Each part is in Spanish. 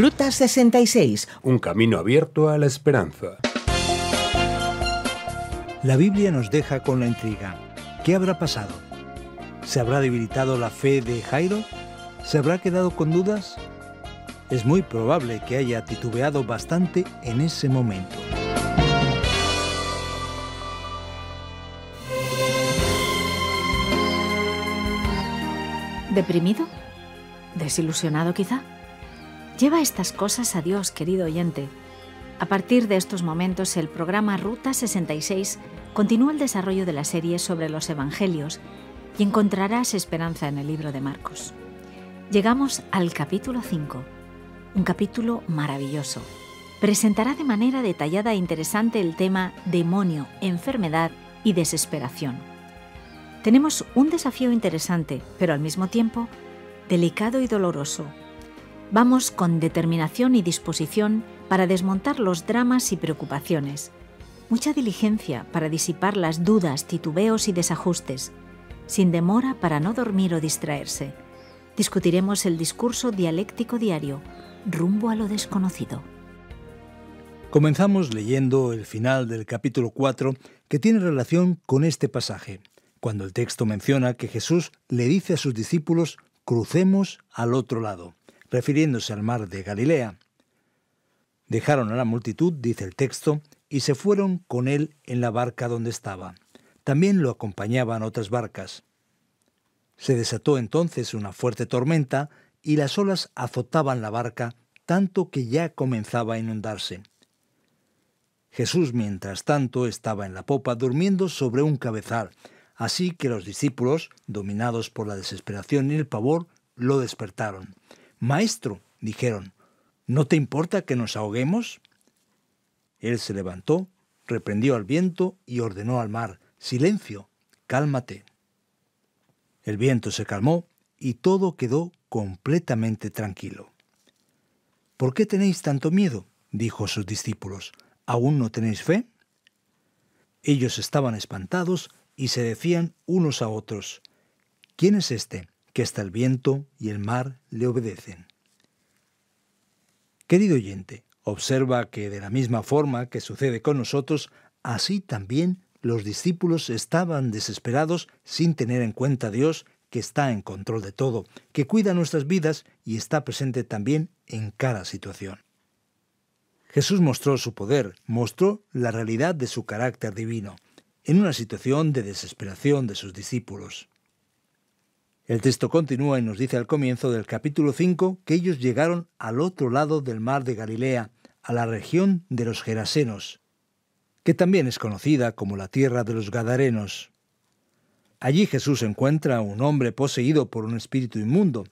Ruta 66, un camino abierto a la esperanza. La Biblia nos deja con la intriga. ¿Qué habrá pasado? ¿Se habrá debilitado la fe de Jairo? ¿Se habrá quedado con dudas? Es muy probable que haya titubeado bastante en ese momento. ¿Deprimido? ¿Desilusionado quizá? Lleva estas cosas a Dios, querido oyente. A partir de estos momentos, el programa Ruta 66 continúa el desarrollo de la serie sobre los Evangelios y encontrarás esperanza en el libro de Marcos. Llegamos al capítulo 5, un capítulo maravilloso. Presentará de manera detallada e interesante el tema demonio, enfermedad y desesperación. Tenemos un desafío interesante, pero al mismo tiempo delicado y doloroso, vamos con determinación y disposición para desmontar los dramas y preocupaciones, mucha diligencia para disipar las dudas, titubeos y desajustes, sin demora para no dormir o distraerse. Discutiremos el discurso dialéctico diario, rumbo a lo desconocido. Comenzamos leyendo el final del capítulo 4 que tiene relación con este pasaje, cuando el texto menciona que Jesús le dice a sus discípulos, crucemos al otro lado refiriéndose al mar de Galilea. Dejaron a la multitud, dice el texto, y se fueron con él en la barca donde estaba. También lo acompañaban otras barcas. Se desató entonces una fuerte tormenta y las olas azotaban la barca tanto que ya comenzaba a inundarse. Jesús, mientras tanto, estaba en la popa durmiendo sobre un cabezal, así que los discípulos, dominados por la desesperación y el pavor, lo despertaron. Maestro, dijeron, ¿no te importa que nos ahoguemos? Él se levantó, reprendió al viento y ordenó al mar, Silencio, cálmate. El viento se calmó y todo quedó completamente tranquilo. ¿Por qué tenéis tanto miedo? dijo a sus discípulos. ¿Aún no tenéis fe? Ellos estaban espantados y se decían unos a otros, ¿quién es este que hasta el viento y el mar le obedecen. Querido oyente, observa que de la misma forma que sucede con nosotros, así también los discípulos estaban desesperados sin tener en cuenta a Dios que está en control de todo, que cuida nuestras vidas y está presente también en cada situación. Jesús mostró su poder, mostró la realidad de su carácter divino, en una situación de desesperación de sus discípulos. El texto continúa y nos dice al comienzo del capítulo 5 que ellos llegaron al otro lado del mar de Galilea, a la región de los Gerasenos, que también es conocida como la tierra de los Gadarenos. Allí Jesús encuentra a un hombre poseído por un espíritu inmundo.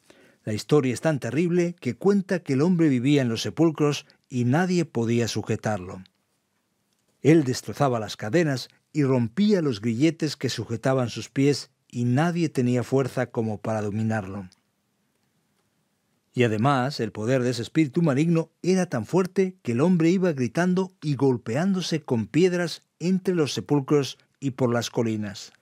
La historia es tan terrible que cuenta que el hombre vivía en los sepulcros y nadie podía sujetarlo. Él destrozaba las cadenas y rompía los grilletes que sujetaban sus pies y nadie tenía fuerza como para dominarlo. Y además el poder de ese espíritu maligno era tan fuerte que el hombre iba gritando y golpeándose con piedras entre los sepulcros y por las colinas.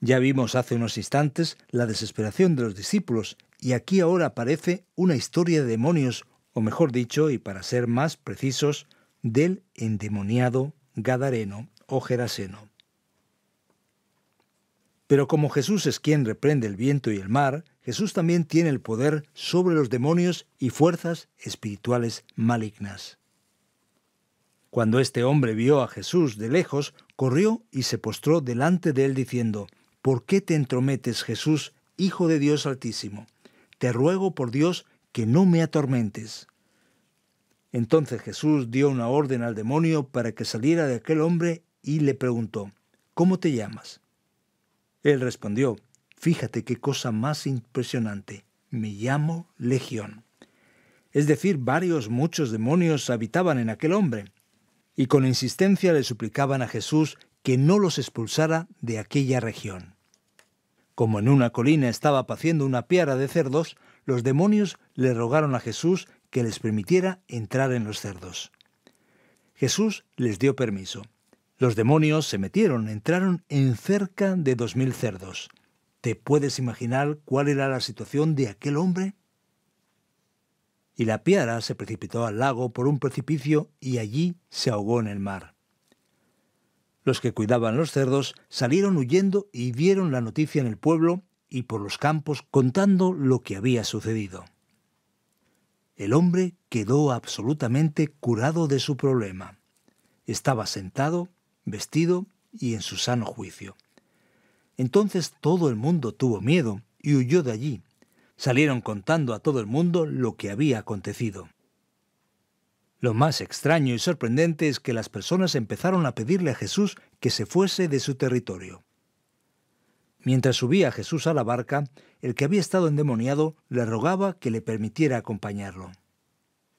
Ya vimos hace unos instantes la desesperación de los discípulos y aquí ahora aparece una historia de demonios, o mejor dicho, y para ser más precisos, del endemoniado Gadareno o Geraseno. Pero como Jesús es quien reprende el viento y el mar, Jesús también tiene el poder sobre los demonios y fuerzas espirituales malignas. Cuando este hombre vio a Jesús de lejos, corrió y se postró delante de él diciendo, ¿Por qué te entrometes, Jesús, Hijo de Dios Altísimo? Te ruego por Dios que no me atormentes. Entonces Jesús dio una orden al demonio para que saliera de aquel hombre y le preguntó, ¿Cómo te llamas? Él respondió, fíjate qué cosa más impresionante, me llamo Legión. Es decir, varios, muchos demonios habitaban en aquel hombre, y con insistencia le suplicaban a Jesús que no los expulsara de aquella región. Como en una colina estaba paciendo una piara de cerdos, los demonios le rogaron a Jesús que les permitiera entrar en los cerdos. Jesús les dio permiso. Los demonios se metieron, entraron en cerca de dos mil cerdos. ¿Te puedes imaginar cuál era la situación de aquel hombre? Y la piara se precipitó al lago por un precipicio y allí se ahogó en el mar. Los que cuidaban los cerdos salieron huyendo y vieron la noticia en el pueblo y por los campos contando lo que había sucedido. El hombre quedó absolutamente curado de su problema. Estaba sentado vestido y en su sano juicio. Entonces todo el mundo tuvo miedo y huyó de allí. Salieron contando a todo el mundo lo que había acontecido. Lo más extraño y sorprendente es que las personas empezaron a pedirle a Jesús que se fuese de su territorio. Mientras subía Jesús a la barca, el que había estado endemoniado le rogaba que le permitiera acompañarlo.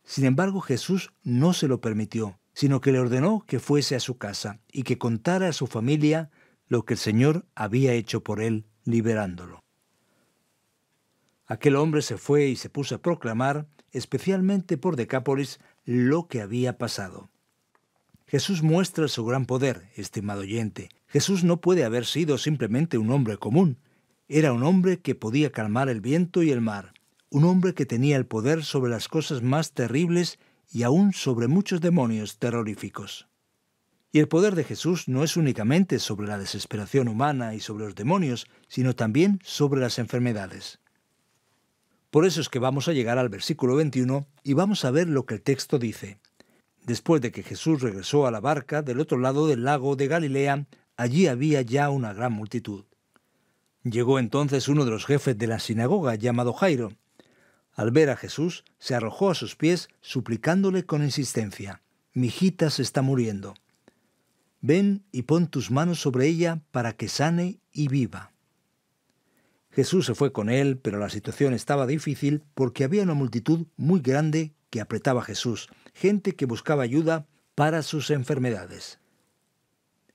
Sin embargo, Jesús no se lo permitió, sino que le ordenó que fuese a su casa y que contara a su familia lo que el Señor había hecho por él, liberándolo. Aquel hombre se fue y se puso a proclamar, especialmente por Decápolis, lo que había pasado. Jesús muestra su gran poder, estimado oyente. Jesús no puede haber sido simplemente un hombre común. Era un hombre que podía calmar el viento y el mar, un hombre que tenía el poder sobre las cosas más terribles y aún sobre muchos demonios terroríficos. Y el poder de Jesús no es únicamente sobre la desesperación humana y sobre los demonios, sino también sobre las enfermedades. Por eso es que vamos a llegar al versículo 21 y vamos a ver lo que el texto dice. Después de que Jesús regresó a la barca del otro lado del lago de Galilea, allí había ya una gran multitud. Llegó entonces uno de los jefes de la sinagoga llamado Jairo, al ver a Jesús, se arrojó a sus pies, suplicándole con insistencia, Mi hijita se está muriendo. Ven y pon tus manos sobre ella para que sane y viva. Jesús se fue con él, pero la situación estaba difícil porque había una multitud muy grande que apretaba a Jesús, gente que buscaba ayuda para sus enfermedades.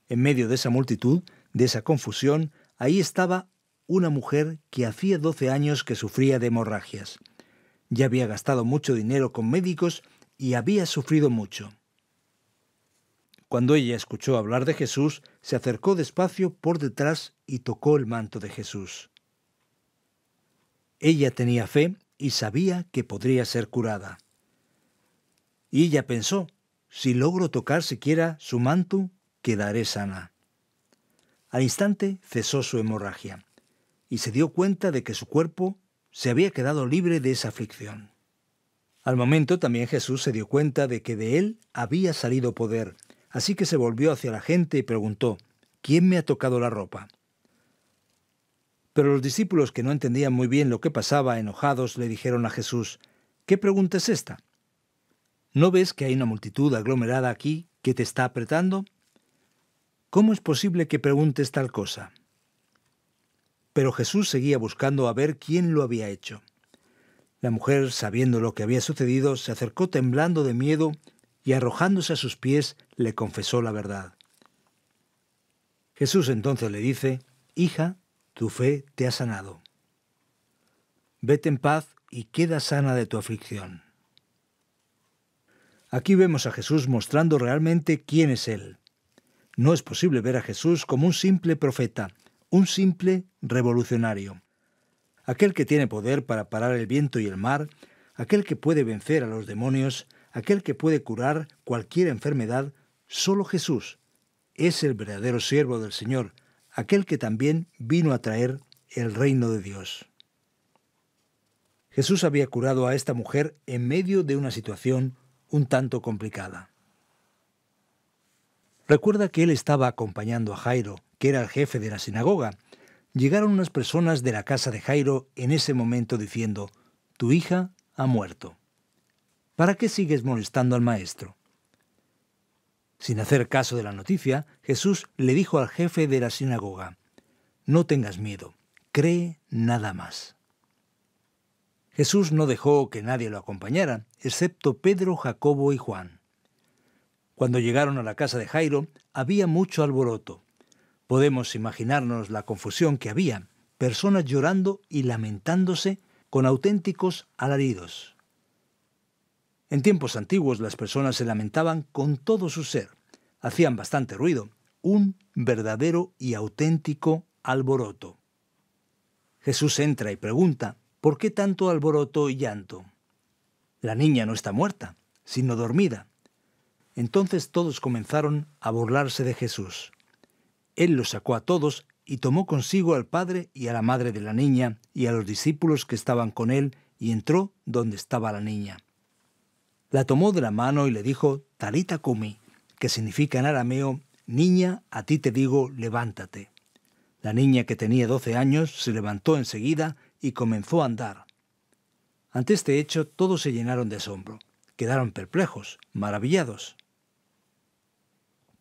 En medio de esa multitud, de esa confusión, ahí estaba una mujer que hacía 12 años que sufría de hemorragias. Ya había gastado mucho dinero con médicos y había sufrido mucho. Cuando ella escuchó hablar de Jesús, se acercó despacio por detrás y tocó el manto de Jesús. Ella tenía fe y sabía que podría ser curada. Y ella pensó, si logro tocar siquiera su manto, quedaré sana. Al instante cesó su hemorragia y se dio cuenta de que su cuerpo se había quedado libre de esa aflicción. Al momento también Jesús se dio cuenta de que de él había salido poder, así que se volvió hacia la gente y preguntó, ¿quién me ha tocado la ropa? Pero los discípulos que no entendían muy bien lo que pasaba, enojados, le dijeron a Jesús, ¿qué pregunta es esta? ¿No ves que hay una multitud aglomerada aquí que te está apretando? ¿Cómo es posible que preguntes tal cosa? Pero Jesús seguía buscando a ver quién lo había hecho. La mujer, sabiendo lo que había sucedido, se acercó temblando de miedo y arrojándose a sus pies le confesó la verdad. Jesús entonces le dice, Hija, tu fe te ha sanado. Vete en paz y queda sana de tu aflicción. Aquí vemos a Jesús mostrando realmente quién es Él. No es posible ver a Jesús como un simple profeta, un simple revolucionario. Aquel que tiene poder para parar el viento y el mar, aquel que puede vencer a los demonios, aquel que puede curar cualquier enfermedad, solo Jesús es el verdadero siervo del Señor, aquel que también vino a traer el reino de Dios. Jesús había curado a esta mujer en medio de una situación un tanto complicada. Recuerda que él estaba acompañando a Jairo, que era el jefe de la sinagoga, llegaron unas personas de la casa de Jairo en ese momento diciendo, Tu hija ha muerto. ¿Para qué sigues molestando al maestro? Sin hacer caso de la noticia, Jesús le dijo al jefe de la sinagoga, No tengas miedo, cree nada más. Jesús no dejó que nadie lo acompañara, excepto Pedro, Jacobo y Juan. Cuando llegaron a la casa de Jairo, había mucho alboroto. Podemos imaginarnos la confusión que había, personas llorando y lamentándose con auténticos alaridos. En tiempos antiguos las personas se lamentaban con todo su ser, hacían bastante ruido, un verdadero y auténtico alboroto. Jesús entra y pregunta, ¿por qué tanto alboroto y llanto? La niña no está muerta, sino dormida. Entonces todos comenzaron a burlarse de Jesús. Él los sacó a todos y tomó consigo al padre y a la madre de la niña y a los discípulos que estaban con él y entró donde estaba la niña. La tomó de la mano y le dijo, Talita Kumi, que significa en arameo, Niña, a ti te digo, levántate. La niña que tenía doce años se levantó enseguida y comenzó a andar. Ante este hecho todos se llenaron de asombro, quedaron perplejos, maravillados.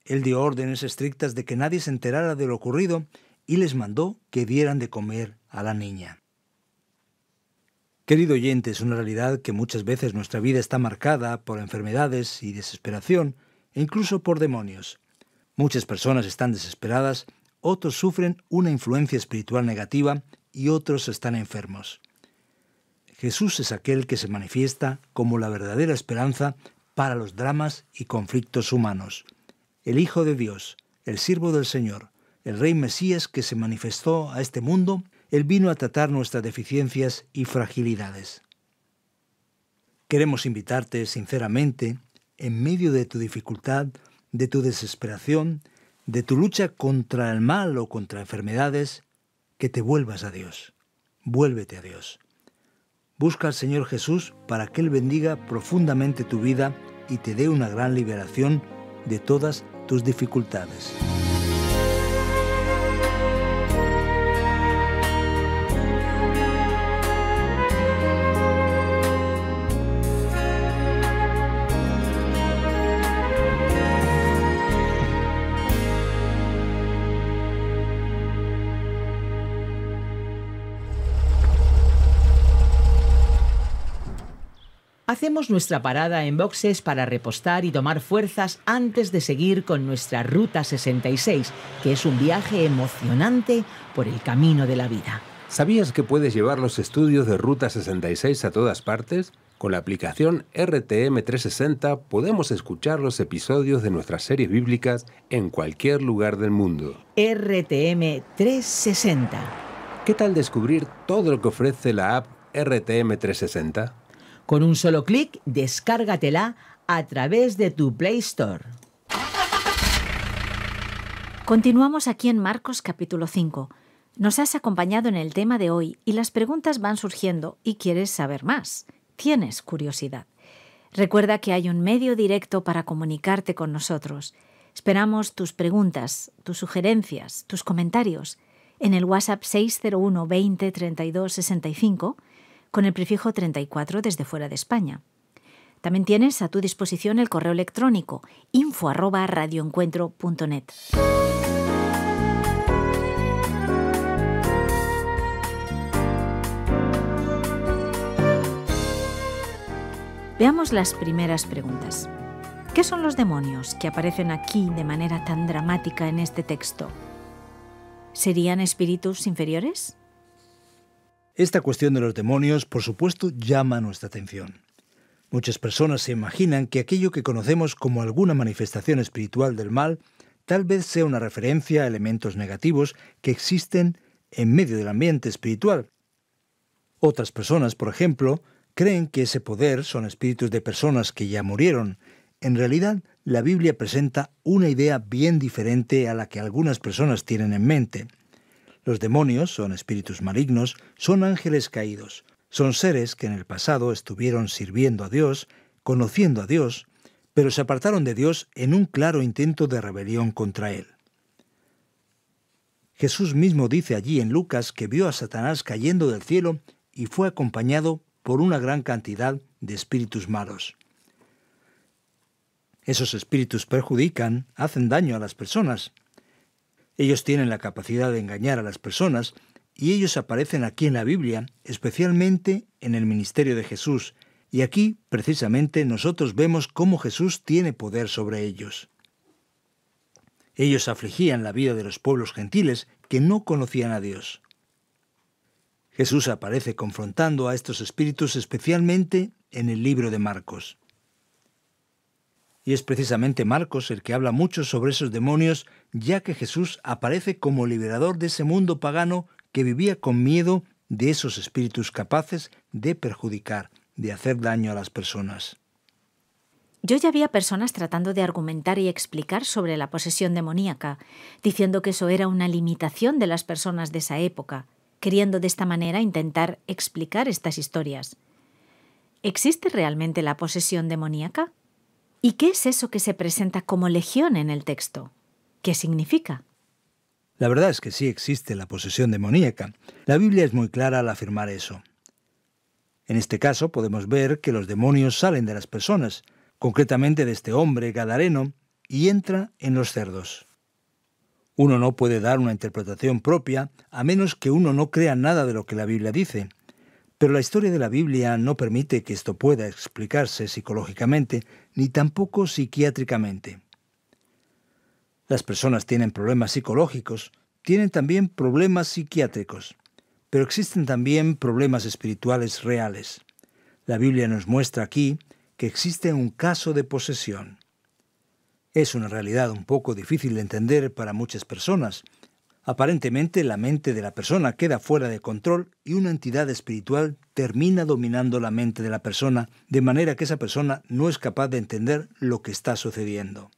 Él dio órdenes estrictas de que nadie se enterara de lo ocurrido y les mandó que dieran de comer a la niña. Querido oyente, es una realidad que muchas veces nuestra vida está marcada por enfermedades y desesperación, e incluso por demonios. Muchas personas están desesperadas, otros sufren una influencia espiritual negativa y otros están enfermos. Jesús es aquel que se manifiesta como la verdadera esperanza para los dramas y conflictos humanos el Hijo de Dios, el siervo del Señor, el Rey Mesías que se manifestó a este mundo, Él vino a tratar nuestras deficiencias y fragilidades. Queremos invitarte sinceramente, en medio de tu dificultad, de tu desesperación, de tu lucha contra el mal o contra enfermedades, que te vuelvas a Dios. Vuélvete a Dios. Busca al Señor Jesús para que Él bendiga profundamente tu vida y te dé una gran liberación de todas las tus dificultades. Hacemos nuestra parada en boxes para repostar y tomar fuerzas antes de seguir con nuestra Ruta 66, que es un viaje emocionante por el camino de la vida. ¿Sabías que puedes llevar los estudios de Ruta 66 a todas partes? Con la aplicación RTM 360 podemos escuchar los episodios de nuestras series bíblicas en cualquier lugar del mundo. RTM 360. ¿Qué tal descubrir todo lo que ofrece la app RTM 360? Con un solo clic, descárgatela a través de tu Play Store. Continuamos aquí en Marcos capítulo 5. Nos has acompañado en el tema de hoy y las preguntas van surgiendo y quieres saber más. Tienes curiosidad. Recuerda que hay un medio directo para comunicarte con nosotros. Esperamos tus preguntas, tus sugerencias, tus comentarios en el WhatsApp 601 20 32 65 con el prefijo 34 desde fuera de España. También tienes a tu disposición el correo electrónico info Veamos las primeras preguntas. ¿Qué son los demonios que aparecen aquí de manera tan dramática en este texto? ¿Serían espíritus inferiores? Esta cuestión de los demonios, por supuesto, llama nuestra atención. Muchas personas se imaginan que aquello que conocemos como alguna manifestación espiritual del mal tal vez sea una referencia a elementos negativos que existen en medio del ambiente espiritual. Otras personas, por ejemplo, creen que ese poder son espíritus de personas que ya murieron. En realidad, la Biblia presenta una idea bien diferente a la que algunas personas tienen en mente. Los demonios son espíritus malignos, son ángeles caídos, son seres que en el pasado estuvieron sirviendo a Dios, conociendo a Dios, pero se apartaron de Dios en un claro intento de rebelión contra Él. Jesús mismo dice allí en Lucas que vio a Satanás cayendo del cielo y fue acompañado por una gran cantidad de espíritus malos. Esos espíritus perjudican, hacen daño a las personas, ellos tienen la capacidad de engañar a las personas y ellos aparecen aquí en la Biblia, especialmente en el ministerio de Jesús, y aquí, precisamente, nosotros vemos cómo Jesús tiene poder sobre ellos. Ellos afligían la vida de los pueblos gentiles que no conocían a Dios. Jesús aparece confrontando a estos espíritus especialmente en el libro de Marcos. Y es precisamente Marcos el que habla mucho sobre esos demonios, ya que Jesús aparece como liberador de ese mundo pagano que vivía con miedo de esos espíritus capaces de perjudicar, de hacer daño a las personas. Yo ya había personas tratando de argumentar y explicar sobre la posesión demoníaca, diciendo que eso era una limitación de las personas de esa época, queriendo de esta manera intentar explicar estas historias. ¿Existe realmente la posesión demoníaca? ¿Y qué es eso que se presenta como legión en el texto? ¿Qué significa? La verdad es que sí existe la posesión demoníaca. La Biblia es muy clara al afirmar eso. En este caso podemos ver que los demonios salen de las personas, concretamente de este hombre gadareno, y entra en los cerdos. Uno no puede dar una interpretación propia a menos que uno no crea nada de lo que la Biblia dice, pero la historia de la Biblia no permite que esto pueda explicarse psicológicamente ni tampoco psiquiátricamente. Las personas tienen problemas psicológicos, tienen también problemas psiquiátricos, pero existen también problemas espirituales reales. La Biblia nos muestra aquí que existe un caso de posesión. Es una realidad un poco difícil de entender para muchas personas, Aparentemente la mente de la persona queda fuera de control y una entidad espiritual termina dominando la mente de la persona de manera que esa persona no es capaz de entender lo que está sucediendo.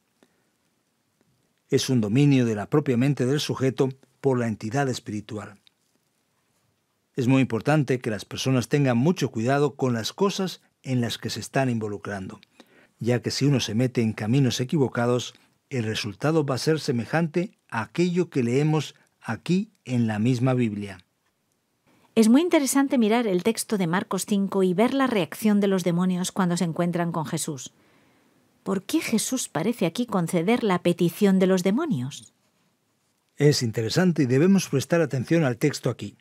Es un dominio de la propia mente del sujeto por la entidad espiritual. Es muy importante que las personas tengan mucho cuidado con las cosas en las que se están involucrando, ya que si uno se mete en caminos equivocados, el resultado va a ser semejante a aquello que leemos aquí en la misma Biblia. Es muy interesante mirar el texto de Marcos 5 y ver la reacción de los demonios cuando se encuentran con Jesús. ¿Por qué Jesús parece aquí conceder la petición de los demonios? Es interesante y debemos prestar atención al texto aquí.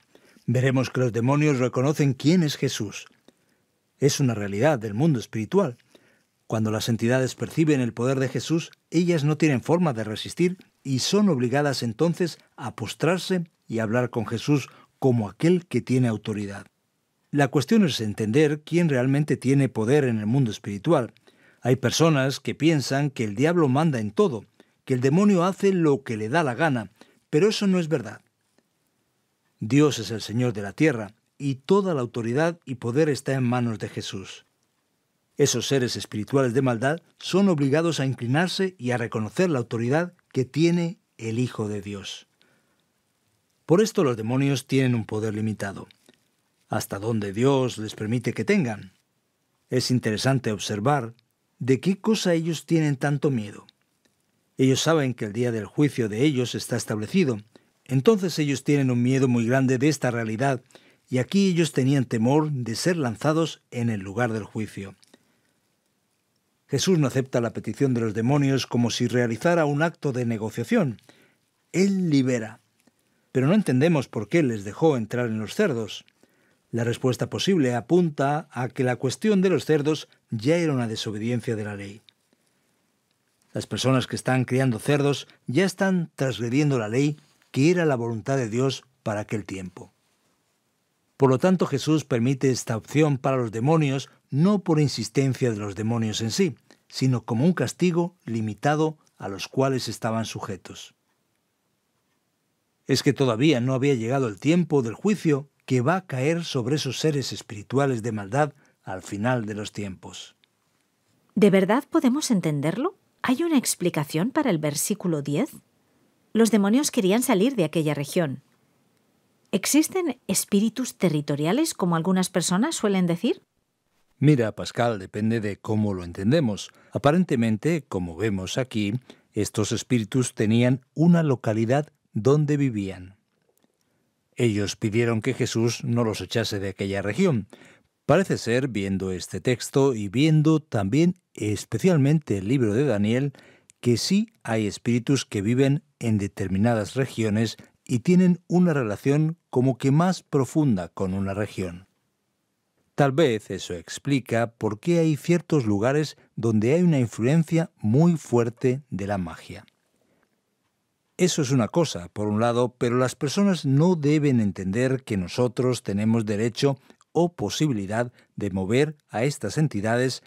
Veremos que los demonios reconocen quién es Jesús. Es una realidad del mundo espiritual. Cuando las entidades perciben el poder de Jesús, ellas no tienen forma de resistir y son obligadas entonces a postrarse y hablar con Jesús como aquel que tiene autoridad. La cuestión es entender quién realmente tiene poder en el mundo espiritual. Hay personas que piensan que el diablo manda en todo, que el demonio hace lo que le da la gana, pero eso no es verdad. Dios es el Señor de la tierra, y toda la autoridad y poder está en manos de Jesús. Esos seres espirituales de maldad son obligados a inclinarse y a reconocer la autoridad que tiene el Hijo de Dios. Por esto los demonios tienen un poder limitado, hasta donde Dios les permite que tengan. Es interesante observar de qué cosa ellos tienen tanto miedo. Ellos saben que el día del juicio de ellos está establecido, entonces ellos tienen un miedo muy grande de esta realidad, y aquí ellos tenían temor de ser lanzados en el lugar del juicio. Jesús no acepta la petición de los demonios como si realizara un acto de negociación. Él libera. Pero no entendemos por qué les dejó entrar en los cerdos. La respuesta posible apunta a que la cuestión de los cerdos ya era una desobediencia de la ley. Las personas que están criando cerdos ya están transgrediendo la ley que era la voluntad de Dios para aquel tiempo. Por lo tanto, Jesús permite esta opción para los demonios no por insistencia de los demonios en sí, sino como un castigo limitado a los cuales estaban sujetos. Es que todavía no había llegado el tiempo del juicio que va a caer sobre esos seres espirituales de maldad al final de los tiempos. ¿De verdad podemos entenderlo? ¿Hay una explicación para el versículo 10? Los demonios querían salir de aquella región, ¿Existen espíritus territoriales, como algunas personas suelen decir? Mira, Pascal, depende de cómo lo entendemos. Aparentemente, como vemos aquí, estos espíritus tenían una localidad donde vivían. Ellos pidieron que Jesús no los echase de aquella región. Parece ser, viendo este texto y viendo también especialmente el libro de Daniel, que sí hay espíritus que viven en determinadas regiones y tienen una relación como que más profunda con una región. Tal vez eso explica por qué hay ciertos lugares donde hay una influencia muy fuerte de la magia. Eso es una cosa, por un lado, pero las personas no deben entender que nosotros tenemos derecho o posibilidad de mover a estas entidades,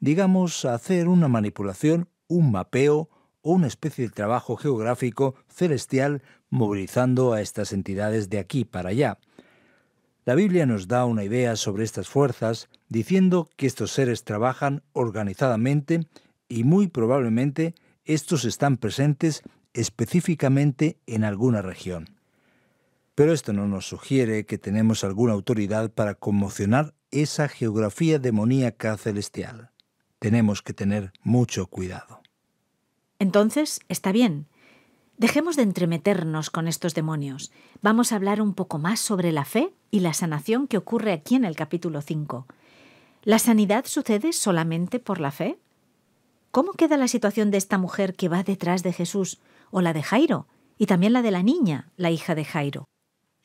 digamos, a hacer una manipulación, un mapeo o una especie de trabajo geográfico celestial movilizando a estas entidades de aquí para allá. La Biblia nos da una idea sobre estas fuerzas, diciendo que estos seres trabajan organizadamente y muy probablemente estos están presentes específicamente en alguna región. Pero esto no nos sugiere que tenemos alguna autoridad para conmocionar esa geografía demoníaca celestial. Tenemos que tener mucho cuidado. Entonces, está bien. Dejemos de entremeternos con estos demonios. Vamos a hablar un poco más sobre la fe y la sanación que ocurre aquí en el capítulo 5. ¿La sanidad sucede solamente por la fe? ¿Cómo queda la situación de esta mujer que va detrás de Jesús, o la de Jairo, y también la de la niña, la hija de Jairo?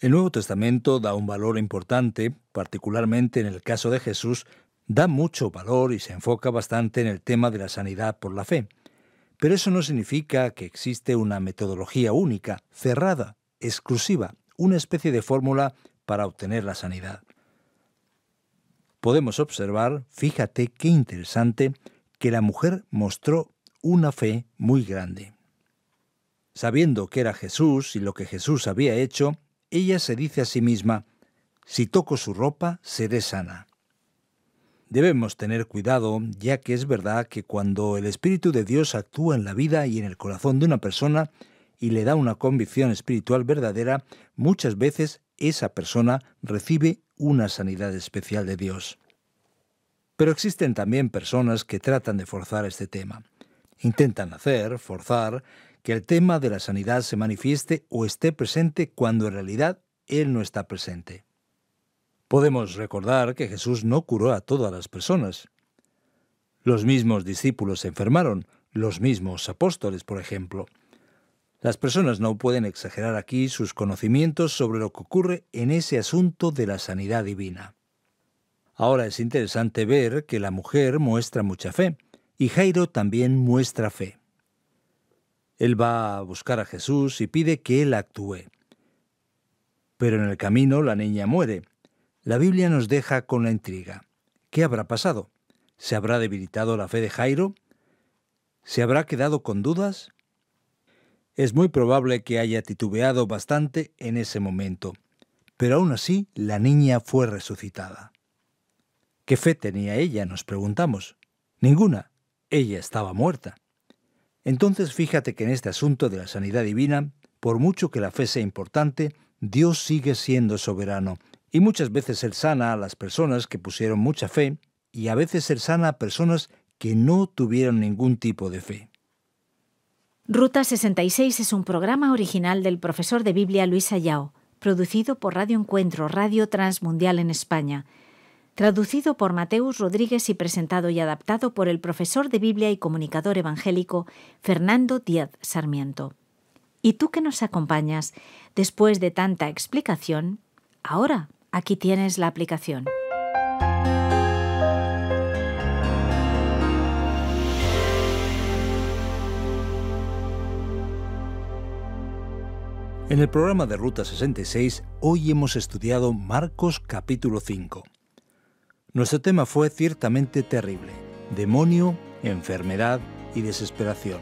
El Nuevo Testamento da un valor importante, particularmente en el caso de Jesús, da mucho valor y se enfoca bastante en el tema de la sanidad por la fe. Pero eso no significa que existe una metodología única, cerrada, exclusiva, una especie de fórmula para obtener la sanidad. Podemos observar, fíjate qué interesante, que la mujer mostró una fe muy grande. Sabiendo que era Jesús y lo que Jesús había hecho, ella se dice a sí misma, si toco su ropa, seré sana. Debemos tener cuidado, ya que es verdad que cuando el Espíritu de Dios actúa en la vida y en el corazón de una persona y le da una convicción espiritual verdadera, muchas veces esa persona recibe una sanidad especial de Dios. Pero existen también personas que tratan de forzar este tema. Intentan hacer, forzar, que el tema de la sanidad se manifieste o esté presente cuando en realidad Él no está presente. Podemos recordar que Jesús no curó a todas las personas. Los mismos discípulos se enfermaron, los mismos apóstoles, por ejemplo. Las personas no pueden exagerar aquí sus conocimientos sobre lo que ocurre en ese asunto de la sanidad divina. Ahora es interesante ver que la mujer muestra mucha fe y Jairo también muestra fe. Él va a buscar a Jesús y pide que él actúe. Pero en el camino la niña muere la Biblia nos deja con la intriga. ¿Qué habrá pasado? ¿Se habrá debilitado la fe de Jairo? ¿Se habrá quedado con dudas? Es muy probable que haya titubeado bastante en ese momento, pero aún así la niña fue resucitada. ¿Qué fe tenía ella? nos preguntamos. Ninguna. Ella estaba muerta. Entonces fíjate que en este asunto de la sanidad divina, por mucho que la fe sea importante, Dios sigue siendo soberano y muchas veces ser sana a las personas que pusieron mucha fe y a veces ser sana a personas que no tuvieron ningún tipo de fe. Ruta 66 es un programa original del profesor de Biblia Luis Ayao, producido por Radio Encuentro, Radio Transmundial en España, traducido por Mateus Rodríguez y presentado y adaptado por el profesor de Biblia y comunicador evangélico Fernando Díaz Sarmiento. Y tú que nos acompañas, después de tanta explicación, ahora Aquí tienes la aplicación. En el programa de Ruta 66 hoy hemos estudiado Marcos capítulo 5. Nuestro tema fue ciertamente terrible, demonio, enfermedad y desesperación.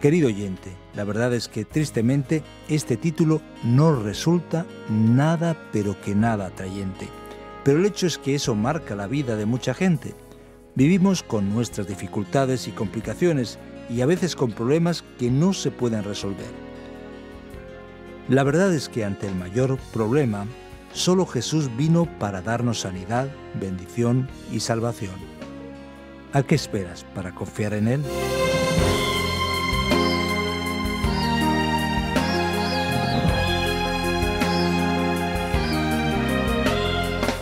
Querido oyente, la verdad es que tristemente este título no resulta nada pero que nada atrayente. Pero el hecho es que eso marca la vida de mucha gente. Vivimos con nuestras dificultades y complicaciones y a veces con problemas que no se pueden resolver. La verdad es que ante el mayor problema, solo Jesús vino para darnos sanidad, bendición y salvación. ¿A qué esperas para confiar en Él?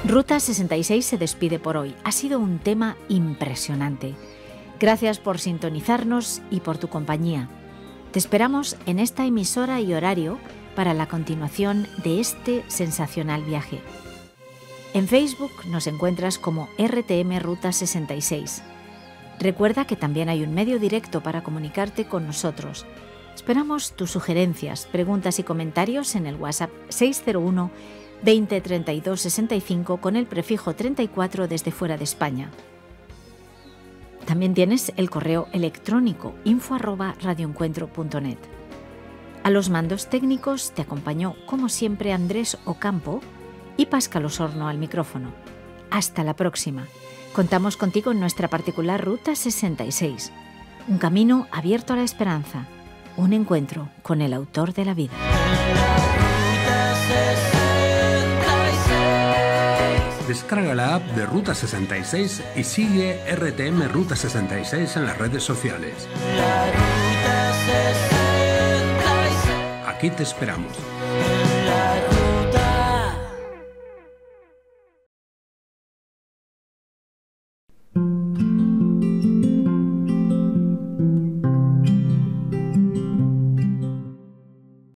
Ruta 66 se despide por hoy. Ha sido un tema impresionante. Gracias por sintonizarnos y por tu compañía. Te esperamos en esta emisora y horario para la continuación de este sensacional viaje. En Facebook nos encuentras como RTM Ruta 66. Recuerda que también hay un medio directo para comunicarte con nosotros. Esperamos tus sugerencias, preguntas y comentarios en el WhatsApp 601 203265 con el prefijo 34 desde fuera de España. También tienes el correo electrónico info A los mandos técnicos te acompañó, como siempre, Andrés Ocampo y Pascal Osorno al micrófono. Hasta la próxima. Contamos contigo en nuestra particular Ruta 66, un camino abierto a la esperanza, un encuentro con el autor de la vida. descarga la app de Ruta 66 y sigue RTM Ruta 66 en las redes sociales. Aquí te esperamos.